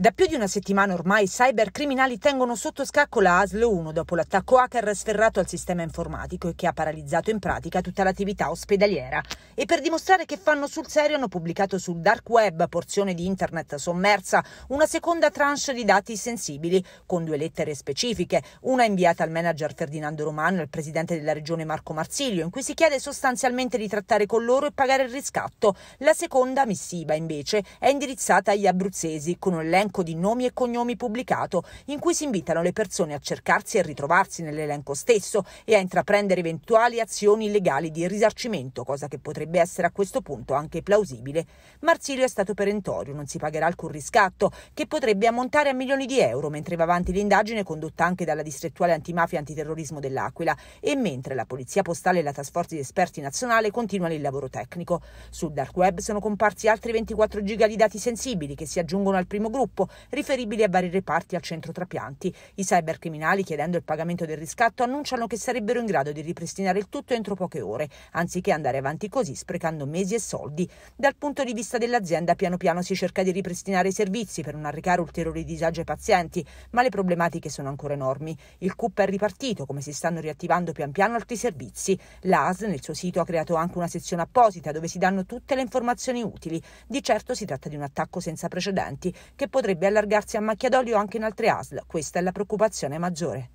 Da più di una settimana ormai i cybercriminali tengono sotto scacco la ASL 1 dopo l'attacco hacker sferrato al sistema informatico e che ha paralizzato in pratica tutta l'attività ospedaliera. E per dimostrare che fanno sul serio hanno pubblicato sul dark web, porzione di internet sommersa, una seconda tranche di dati sensibili con due lettere specifiche, una inviata al manager Ferdinando Romano e al presidente della regione Marco Marsilio, in cui si chiede sostanzialmente di trattare con loro e pagare il riscatto. La seconda missiva invece è indirizzata agli abruzzesi con un elenco elenco di nomi e cognomi pubblicato in cui si invitano le persone a cercarsi e ritrovarsi nell'elenco stesso e a intraprendere eventuali azioni legali di risarcimento, cosa che potrebbe essere a questo punto anche plausibile. Marsilio è stato perentorio, non si pagherà alcun riscatto, che potrebbe ammontare a milioni di euro, mentre va avanti l'indagine condotta anche dalla distrettuale antimafia e antiterrorismo dell'Aquila e mentre la Polizia Postale e la Task Force di Esperti Nazionale continuano il lavoro tecnico. Sul dark web sono comparsi altri 24 giga di dati sensibili che si aggiungono al primo gruppo sviluppo riferibili a vari reparti al centro trapianti. I cybercriminali, chiedendo il pagamento del riscatto, annunciano che sarebbero in grado di ripristinare il tutto entro poche ore, anziché andare avanti così sprecando mesi e soldi. Dal punto di vista dell'azienda, piano piano si cerca di ripristinare i servizi per non arrecare ulteriori disagi ai pazienti, ma le problematiche sono ancora enormi. Il CUP è ripartito, come si stanno riattivando pian piano altri servizi. L'AS nel suo sito ha creato anche una sezione apposita dove si danno tutte le informazioni utili. Di certo si tratta di un attacco senza precedenti che potrebbe potrebbe allargarsi a macchia d'olio anche in altre ASL. Questa è la preoccupazione maggiore.